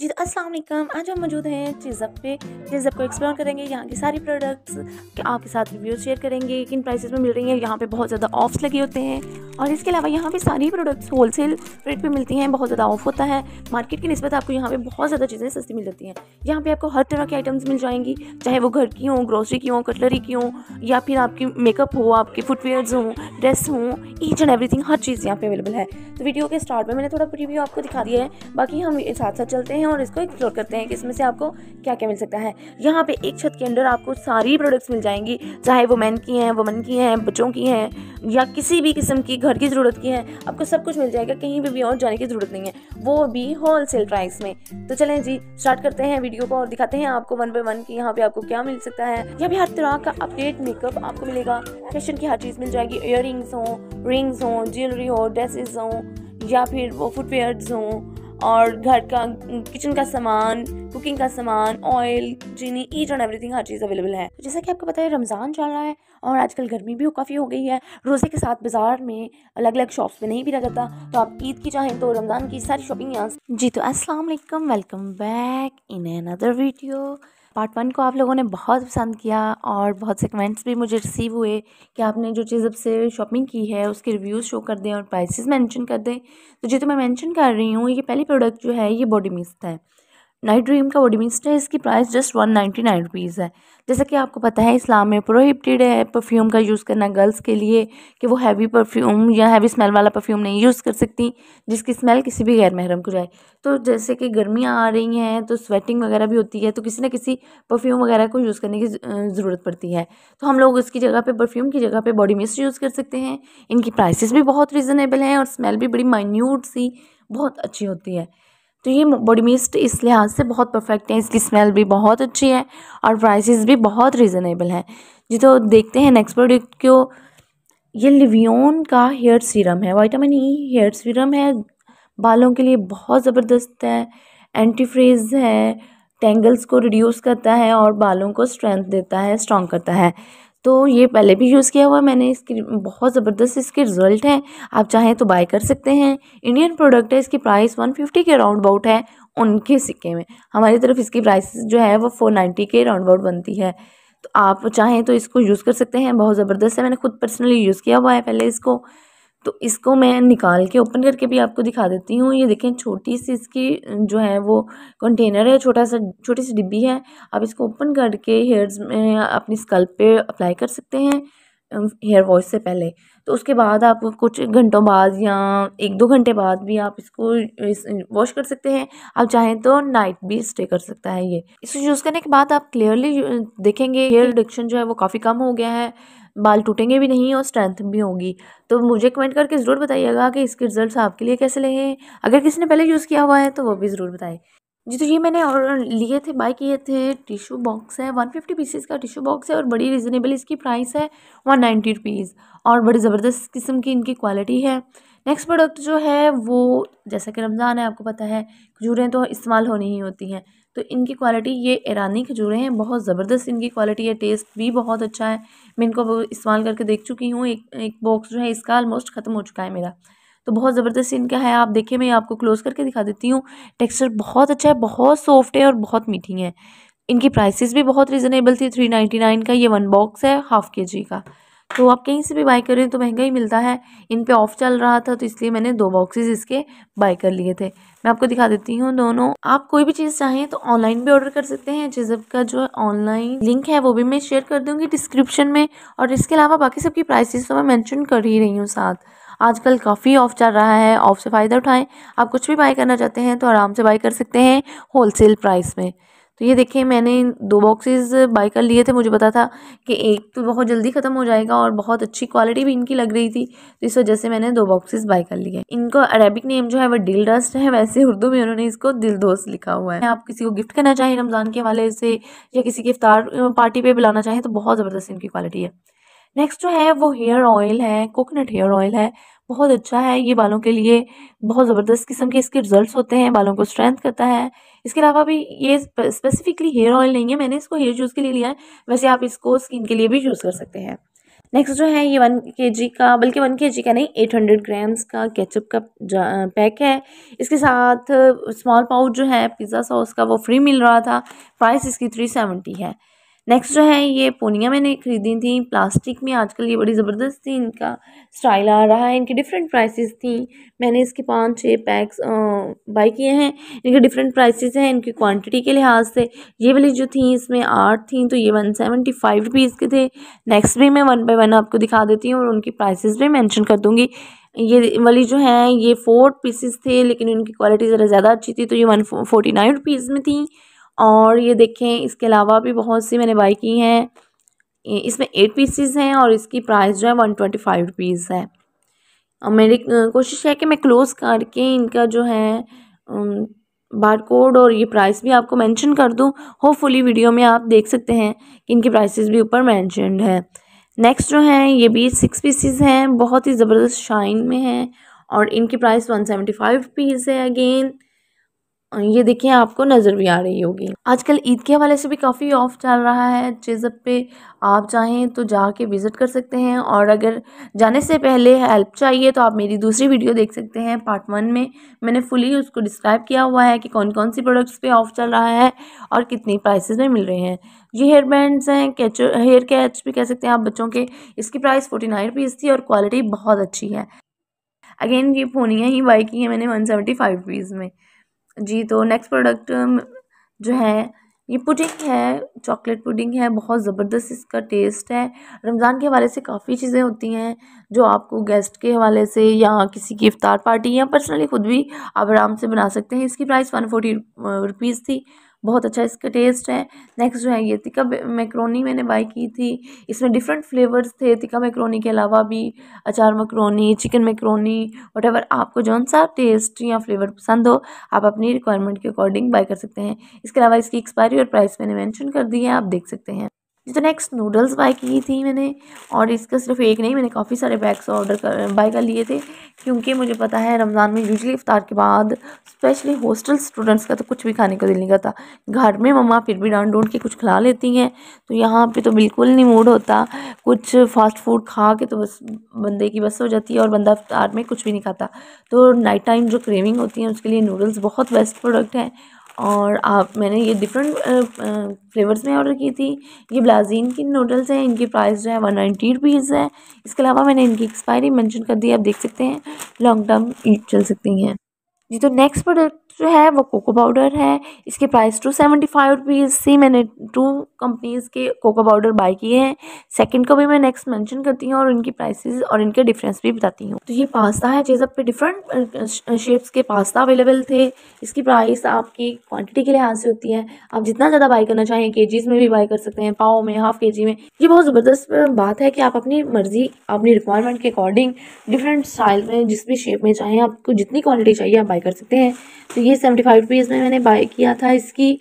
जी तो अस्सलाम आज हम मौजूद हैं चीज़अप पे चीज़अप को एक्सप्लोर करेंगे यहाँ की सारी प्रोडक्ट्स के आपके साथ रिव्यू शेयर करेंगे किन प्राइसेस में मिल रही हैं यहाँ पे बहुत ज़्यादा ऑफ्स लगे होते हैं और इसके अलावा यहाँ पे सारी प्रोडक्ट्स होलसेल रेट पे मिलती हैं बहुत ज़्यादा ऑफ होता है मार्केट की नस्बत आपको यहाँ पे बहुत ज़्यादा चीज़ें सस्ती मिल जाती हैं यहाँ पे आपको हर तरह के आइटम्स मिल जाएंगी चाहे वो घर की हों ग्रोसरी की हों कटलरी की हों या फिर आपकी मेकअप हो आपके फुटवेयर्स हों ड्रेस हों ईच एंड एवरीथिंग हर चीज़ यहाँ पर अवेलेबल है तो वीडियो के स्टार्ट में मैंने थोड़ा प्रीव्यू आपको दिखा दिया है बाकी हम साथ साथ चलते हैं हैं और इसको एक्सप्लोर करते हैं कि इसमें से आपको क्या क्या मिल सकता है यहाँ पे एक छत के अंदर आपको सारी प्रोडक्ट्स मिल जाएंगी चाहे वो मैन की हैं वुमन की हैं बच्चों की हैं या किसी भी किस्म की घर की ज़रूरत की है आपको सब कुछ मिल जाएगा कहीं भी, और जाने की ज़रूरत नहीं है वो भी होल सेल प्राइस में तो चलें जी स्टार्ट करते हैं वीडियो को और दिखाते हैं आपको वन बाई वन की यहाँ पे आपको क्या मिल सकता है यहाँ पे हर तरह का अपडेट मेकअप आपको मिलेगा फैशन की हर चीज़ मिल जाएगी इयर रिंग्स हों रिंग्स हों ज्वेलरी हो ड्रेसेस हों या फिर वो फुटवेयर्स हों और घर का किचन का सामान कुकिंग का सामान ऑयल चीनी ईट एंड एवरीथिंग हर चीज़ अवेलेबल है तो जैसा कि आपको पता है रमज़ान चल रहा है और आजकल गर्मी भी काफ़ी हो गई है रोज़े के साथ बाज़ार में अलग अलग शॉप्स में नहीं भी जाता तो आप ईद की चाहें तो रमज़ान की सारी शॉपिंग यहाँ जी तो Aslam welcome back in another video part one को आप लोगों ने बहुत पसंद किया और बहुत से कमेंट्स भी मुझे रिसीव हुए कि आपने जो चीज़ अब से शॉपिंग की है उसके रिव्यूज़ शो कर दें और प्राइसेस मेंशन कर दें तो जो तो मैं मेंशन कर रही हूँ ये पहली प्रोडक्ट जो है ये बॉडी मिस्ट है नाइट ड्रीम का ओडमिस्ट है इसकी price just one ninety nine rupees है जैसा कि आपको पता है इस्लाम में प्रोहिबिटेड है परफ्यूम का यूज़ करना गर्ल्स के लिए कि वो हैवी परफ्यूम या हैवी स्मेल वाला परफ्यूम नहीं यूज़ कर सकती जिसकी स्मेल किसी भी गैर महरम को जाए तो जैसे कि गर्मियाँ आ रही हैं तो स्वेटिंग वगैरह भी होती है तो किसी न किसी परफ्यूम वगैरह को यूज़ करने की ज़रूरत पड़ती है तो हम लोग उसकी जगह पर परफ्यूम की जगह पर बॉडी मिस्ट यूज़ कर सकते हैं इनकी प्राइसिस भी बहुत रिजनेबल हैं और स्मेल भी बड़ी माइन्यूट सी बहुत अच्छी होती है तो ये बॉडी मिस्ट इस लिहाज से बहुत परफेक्ट है इसकी स्मेल भी बहुत अच्छी है और प्राइसेस भी बहुत रिजनेबल हैं जी तो देखते हैं नेक्स्ट प्रोडक्ट को ये लिवियोन का हेयर सीरम है वाइटामिन ई हेयर सीरम है बालों के लिए बहुत ज़बरदस्त है एंटी फ्रीज है टेंगल्स को रिड्यूस करता है और बालों को स्ट्रेंथ देता है स्ट्रॉन्ग करता है तो ये पहले भी यूज़ किया हुआ मैंने इसकी बहुत ज़बरदस्त इसके रिज़ल्ट हैं आप चाहें तो बाय कर सकते हैं इंडियन प्रोडक्ट है इसकी प्राइस वन फिफ्टी के राउंड अबाउट है उनके सिक्के में हमारी तरफ इसकी प्राइस जो है वो फोर नाइन्टी के राउंड अबाउट बनती है तो आप चाहें तो इसको यूज़ कर सकते हैं बहुत ज़बरदस्त है मैंने खुद पर्सनली यूज़ किया हुआ है पहले इसको तो इसको मैं निकाल के ओपन करके भी आपको दिखा देती हूँ ये देखें छोटी सी इसकी जो है वो कंटेनर है छोटा सा छोटी सी डिब्बी है आप इसको ओपन करके हेयर्स में अपनी स्कल्प पे अप्लाई कर सकते हैं हेयर वॉश से पहले तो उसके बाद आप कुछ घंटों बाद या एक दो घंटे बाद भी आप इसको वॉश कर सकते हैं आप चाहें तो नाइट भी स्टे कर सकता है ये इसको यूज़ करने के बाद आप क्लियरली देखेंगे हेयर रिडक्शन जो है वो काफ़ी कम हो गया है बाल टूटेंगे भी नहीं और स्ट्रेंथ भी होगी तो मुझे कमेंट करके ज़रूर बताइएगा कि इसके रिजल्ट आपके लिए कैसे रहे हैं अगर किसी ने पहले यूज़ किया हुआ है तो वो भी ज़रूर बताएं जी तो ये मैंने और लिए थे बाई किए थे टिशू बॉक्स है वन फिफ्टी पीसीस का टिशू बॉक्स है और बड़ी रिजनेबल इसकी प्राइस है वन नाइन्टी रुपीज़ और बड़ी ज़बरदस्त किस्म की इनकी क्वालिटी है नेक्स्ट प्रोडक्ट जो है वो जैसा कि रमज़ान है आपको पता है खजूरें तो इस्तेमाल होनी ही होती हैं तो इनकी क्वालिटी ये ईरानी खजूरें हैं बहुत ज़बरदस्त इनकी क्वालिटी है टेस्ट भी बहुत अच्छा है मैं इनको इस्तेमाल करके देख चुकी हूँ एक एक बॉक्स जो है इसका आलमोस्ट ख़त्म हो चुका है मेरा तो बहुत ज़बरदस्त इनका है आप देखिए मैं आपको क्लोज़ करके दिखा देती हूँ टेक्सचर बहुत अच्छा है बहुत सॉफ्ट है और बहुत मीठी है इनकी प्राइसेस भी बहुत रीज़नेबल थी थ्री नाइन्टी नाइन का ये वन बॉक्स है हाफ़ के जी का तो आप कहीं से भी बाय करें तो महंगा ही मिलता है इन पे ऑफ चल रहा था तो इसलिए मैंने दो बॉक्सेस इसके बाय कर लिए थे मैं आपको दिखा देती हूँ दोनों आप कोई भी चीज़ चाहें तो ऑनलाइन भी ऑर्डर कर सकते हैं जिजब का जो ऑनलाइन लिंक है वो भी मैं शेयर कर दूँगी डिस्क्रिप्शन में और इसके अलावा बाकी सबकी प्राइसिस तो मैं मैंशन कर ही रही हूँ साथ आजकल काफ़ी ऑफ चल रहा है ऑफ से फ़ायदा उठाएँ आप कुछ भी बाय करना चाहते हैं तो आराम से बाय कर सकते हैं होलसेल प्राइस में तो ये देखिए मैंने दो बॉक्सेस बाय कर लिए थे मुझे पता था कि एक तो बहुत जल्दी ख़त्म हो जाएगा और बहुत अच्छी क्वालिटी भी इनकी लग रही थी तो इस वजह से मैंने दो बॉक्सेस बाय कर लिए इनको अरेबिक नेम जो है वो डिल डस्ट है वैसे उर्दू में उन्होंने इसको दिल दोस्त लिखा हुआ है आप किसी को गिफ्ट करना चाहें रमज़ान के हवाले से या किसी की इफ्तार पार्टी पर बुलाना चाहें तो बहुत ज़बरदस्त इनकी क्वालिटी है नेक्स्ट जो है वो हेयर ऑयल है कोकोनट हेयर ऑयल है बहुत अच्छा है ये बालों के लिए बहुत ज़बरदस्त किस्म के इसके रिजल्ट्स होते हैं बालों को स्ट्रेंथ करता है इसके अलावा भी ये स्पेसिफिकली हेयर ऑयल नहीं है मैंने इसको हेयर जूस के लिए लिया है वैसे आप इसको स्किन के लिए भी यूज़ कर सकते हैं नेक्स्ट जो है ये वन के जी का बल्कि वन के जी का नहीं एट हंड्रेड ग्राम्स का केचप का पैक है इसके साथ स्मॉल पाउच जो है पिज़्ज़ा सॉस का वो फ्री मिल रहा था प्राइस इसकी थ्री सेवेंटी है नेक्स्ट जो है ये पोनिया मैंने ख़रीदी थी प्लास्टिक में आजकल ये बड़ी ज़बरदस्त थी इनका स्टाइल आ रहा है इनकी डिफरेंट प्राइसेस थी मैंने इसके पाँच छः पैक्स बाई किए हैं इनके डिफरेंट प्राइसेस हैं इनकी क्वांटिटी के लिहाज से ये वाली जो थी इसमें आठ थी तो ये वन सेवेंटी फाइव रुपीज़ के थे नेक्स्ट भी मैं वन बाई वन आपको दिखा देती हूँ और उनकी प्राइसिस भी मैंशन कर दूँगी ये वाली जो है ये फोर पीसेस थे लेकिन उनकी क्वालिटी ज़रा ज़्यादा अच्छी थी तो ये वन फोर्टी नाइन रुपीज़ में थी और ये देखें इसके अलावा भी बहुत सी मैंने बाई की हैं इसमें एट पीसीज हैं और इसकी प्राइस जो है वन ट्वेंटी फाइव रुपीज़ है और मेरी कोशिश है कि मैं क्लोज़ करके इनका जो है बार कोड और ये प्राइस भी आपको मेंशन कर दूँ होपफुली वीडियो में आप देख सकते हैं कि इनकी प्राइसेस भी ऊपर मैंशनड है नेक्स्ट जो है ये भी सिक्स पीसीज हैं बहुत ही ज़बरदस्त शाइन में हैं और इनकी price one seventy five rupees है अगेन ये देखिए आपको नज़र भी आ रही होगी आजकल ईद के हवाले से भी काफ़ी ऑफ चल रहा है चेज़प पे आप चाहें तो जाके विज़िट कर सकते हैं और अगर जाने से पहले हेल्प चाहिए तो आप मेरी दूसरी वीडियो देख सकते हैं पार्ट वन में मैंने फुली उसको डिस्क्राइब किया हुआ है कि कौन कौन सी प्रोडक्ट्स पे ऑफ चल रहा है और कितनी प्राइसेस में मिल रहे हैं ये हेयर बैंड्स हैं कैच हेयर कैच भी कह सकते हैं आप बच्चों के इसकी प्राइस फोर्टी नाइन रुपीज़ थी और क्वालिटी बहुत अच्छी है अगेन ये फोनियाँ ही बाई की हैं मैंने वन सेवेंटी फाइव रुपीज़ में जी तो नेक्स्ट प्रोडक्ट um, जो है ये पुडिंग है चॉकलेट पुडिंग है बहुत ज़बरदस्त इसका टेस्ट है रमज़ान के हवाले से काफ़ी चीज़ें होती हैं जो आपको गेस्ट के हवाले से या किसी की इफ्तार पार्टी या पर्सनली ख़ुद भी आप आराम से बना सकते हैं इसकी प्राइस वन फोर्टी रुपीज़ थी बहुत अच्छा इसका टेस्ट है नेक्स्ट जो है ये तिका मैक्रोनी मैंने बाई की थी इसमें डिफरेंट फ्लेवर्स थे तिका मैक्रोनी के अलावा भी अचार मैक्रोनी चिकन मैक्रोनी वट आपको जौन सा टेस्ट या फ्लेवर पसंद हो आप अपनी रिक्वायरमेंट के अकॉर्डिंग बाई कर सकते हैं इसके अलावा इसकी एक्सपायरी और प्राइस मैंने मैंशन कर दी है आप देख सकते हैं इस तरह एक नूडल्स बाय की थी मैंने और इसका सिर्फ एक नहीं मैंने काफ़ी सारे बैग्स ऑर्डर कर बाई कर लिए थे क्योंकि मुझे पता है रमज़ान में यूजली इफ्तार के बाद स्पेशली हॉस्टल स्टूडेंट्स का तो कुछ भी खाने का दिल नहीं करता घर में मम्मा फिर भी डांट डूट के कुछ खिला लेती हैं तो यहाँ पे तो बिल्कुल नहीं मूड होता कुछ फास्ट फूड खा के तो बस बंदे की बस हो जाती है और बंदा इफ्तार में कुछ भी नहीं खाता तो नाइट टाइम जो क्रेविंग होती है उसके लिए नूडल्स बहुत बेस्ट प्रोडक्ट हैं और आप मैंने ये डिफरेंट फ्लेवर्स में ऑर्डर की थी ये ब्लाजीन की नूडल्स हैं इनकी प्राइस जो है वन नाइन्टी रुपीज़ है इसके अलावा मैंने इनकी एक्सपायरी मेंशन कर दी आप देख सकते हैं लॉन्ग टर्म चल सकती हैं जी तो नेक्स्ट प्रोडक्ट जो है वो कोको पाउडर है इसके price two seventy five rupees से मैंने टू कंपनीज़ के कोको पाउडर बाई किए हैं सेकंड को भी मैं नेक्स्ट मेंशन करती हूँ और उनकी प्राइसेस और इनके डिफरेंस भी बताती हूँ तो ये पास्ता है जेजअप पे डिफरेंट शेप्स के पास्ता अवेलेबल थे इसकी प्राइस आपकी क्वान्टिटी के लिहाज से होती है आप जितना ज़्यादा बाई करना चाहें के में भी बाई कर सकते हैं पाओ में हाफ के में ये बहुत ज़बरदस्त बात है कि आप अपनी मर्ज़ी अपनी रिक्वायरमेंट के अकॉर्डिंग डिफरेंट स्टाइल में जिस भी शेप में चाहें आपको जितनी क्वालिटी चाहिए आप बाई कर सकते हैं तो ये ये सेवेंटी फाइव रुपीज़ में मैंने बाय किया था इसकी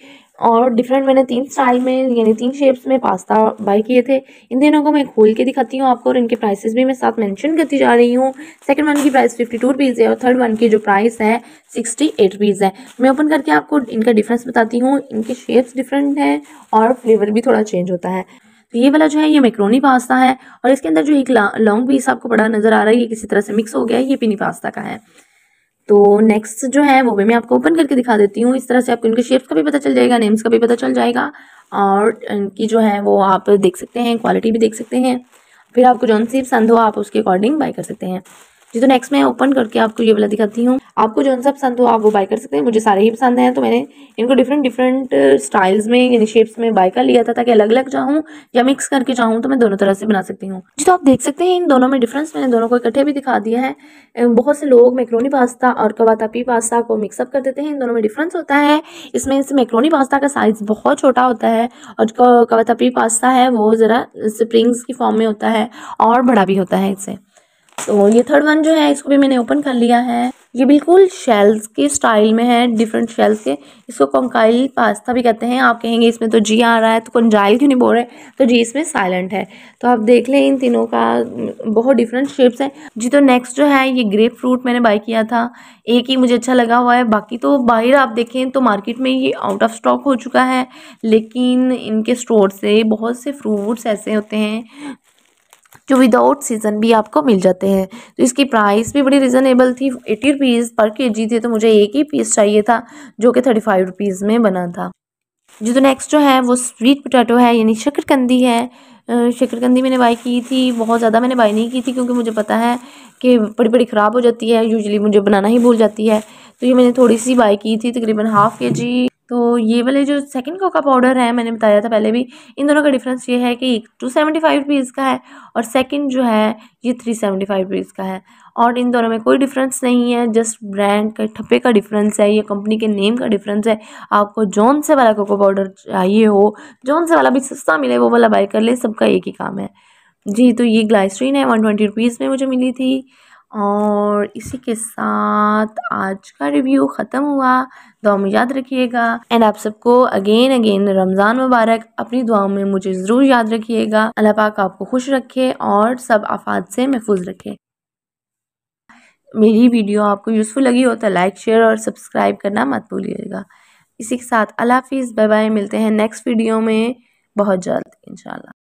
और डिफरेंट मैंने तीन स्टाइल में यानी तीन शेप्स में पास्ता बाई किए थे इन दिनों को मैं खोल के दिखाती हूँ आपको और इनके प्राइसेस भी मैं साथ मेंशन करती जा रही हूँ सेकंड वन की प्राइस फिफ्टी टू रुपीज़ है और थर्ड वन की जो प्राइस है सिक्सटी एट रुपीज़ है मैं ओपन करके आपको इनका डिफरेंस बताती हूँ इनके शेप्स डिफरेंट हैं और फ्लेवर भी थोड़ा चेंज होता है तो ये वाला जो है ये मैक्रोनी पास्ता है और इसके अंदर जो एक लॉन्ग पीस आपको बड़ा नज़र आ रहा है ये किसी तरह से मिक्स हो गया है ये पिनी पास्ता का है तो नेक्स्ट जो है वो भी मैं आपको ओपन करके दिखा देती हूँ इस तरह से आपको इनके शेप्स का भी पता चल जाएगा नेम्स का भी पता चल जाएगा और इनकी जो है वो आप देख सकते हैं क्वालिटी भी देख सकते हैं फिर आपको जौन सी पसंद हो आप उसके अकॉर्डिंग बाई कर सकते हैं जी तो नेक्स्ट मैं ओपन करके आपको ये वाला दिखाती हूँ आपको जो सा पसंद हो आप वो बाय कर सकते हैं मुझे सारे ही पसंद हैं तो मैंने इनको डिफरेंट डिफरेंट स्टाइल्स में यानी शेप्स में बाय कर लिया था ताकि अलग अलग चाहूँ या मिक्स करके चाहूँ तो मैं दोनों तरह से बना सकती हूँ जी तो आप देख सकते हैं इन दोनों में डिफरेंस मैंने दोनों को इकट्ठे भी दिखा दिया है बहुत से लोग मैक्रोनी पास्ता और कवातापी पास्ता को मिक्सअप कर देते हैं इन दोनों में डिफरेंस होता है इसमें से मैक्रोनी पास्ता का साइज़ बहुत छोटा होता है और जो कवातापी पास्ता है वो ज़रा स्प्रिंग्स की फॉर्म में होता है और बड़ा भी होता है इससे तो ये थर्ड वन जो है इसको भी मैंने ओपन कर लिया है ये बिल्कुल शेल्स के स्टाइल में है डिफरेंट शेल्स के इसको कंकाइल पास्ता भी कहते हैं आप कहेंगे इसमें तो जी आ रहा है तो कंजाइल क्यों नहीं बोल रहे तो जी इसमें साइलेंट है तो आप देख लें इन तीनों का बहुत डिफरेंट शेप्स हैं जी तो नेक्स्ट जो है ये ग्रेप फ्रूट मैंने बाई किया था एक ही मुझे अच्छा लगा हुआ है बाकी तो बाहर आप देखें तो मार्केट में ये आउट ऑफ स्टॉक हो चुका है लेकिन इनके स्टोर से बहुत से फ्रूट्स ऐसे होते हैं जो विदाउट सीज़न भी आपको मिल जाते हैं तो इसकी प्राइस भी बड़ी रिजनेबल थी एटी रुपीज़ पर के जी थी तो मुझे एक ही पीस चाहिए था जो कि थर्टी फाइव रुपीज़ में बना था जी तो नेक्स्ट जो है वो स्वीट पोटैटो है यानी शक्करकंदी है शक्करकंदी मैंने बाई की थी बहुत ज़्यादा मैंने बाई नहीं की थी क्योंकि मुझे पता है कि बड़ी बड़ी ख़राब हो जाती है यूजली मुझे बनाना ही भूल जाती है तो ये मैंने थोड़ी सी बाई की थी तकरीबन हाफ़ के जी तो ये वाले जो सेकंड कोका पाउडर है मैंने बताया था पहले भी इन दोनों का डिफरेंस ये है कि एक टू सेवेंटी फाइव रुपीज़ का है और सेकंड जो है ये थ्री सेवेंटी फाइव रुपीज़ का है और इन दोनों में कोई डिफरेंस नहीं है जस्ट ब्रांड का ठप्पे का डिफरेंस है या कंपनी के नेम का डिफरेंस है आपको जौन से वाला कोको पाउडर चाहिए हो जौन से वाला भी सस्ता मिले वो वाला बाई कर ले सबका एक ही काम है जी तो ये ग्लाइसरीन है वन ट्वेंटी रुपीज़ में मुझे मिली थी और इसी के साथ आज का रिव्यू ख़त्म हुआ दुआ में याद रखिएगा एंड आप सबको अगेन अगेन रमज़ान मुबारक अपनी दुआओं में मुझे ज़रूर याद रखिएगा अल्लाह पाक आपको खुश रखे और सब आफात से महफूज रखे मेरी वीडियो आपको यूज़फुल लगी हो तो लाइक शेयर और सब्सक्राइब करना मत भूलिएगा इसी के साथ अल्लाह हाफिज़ बाय बाय मिलते हैं नेक्स्ट वीडियो में बहुत जल्द इंशाल्लाह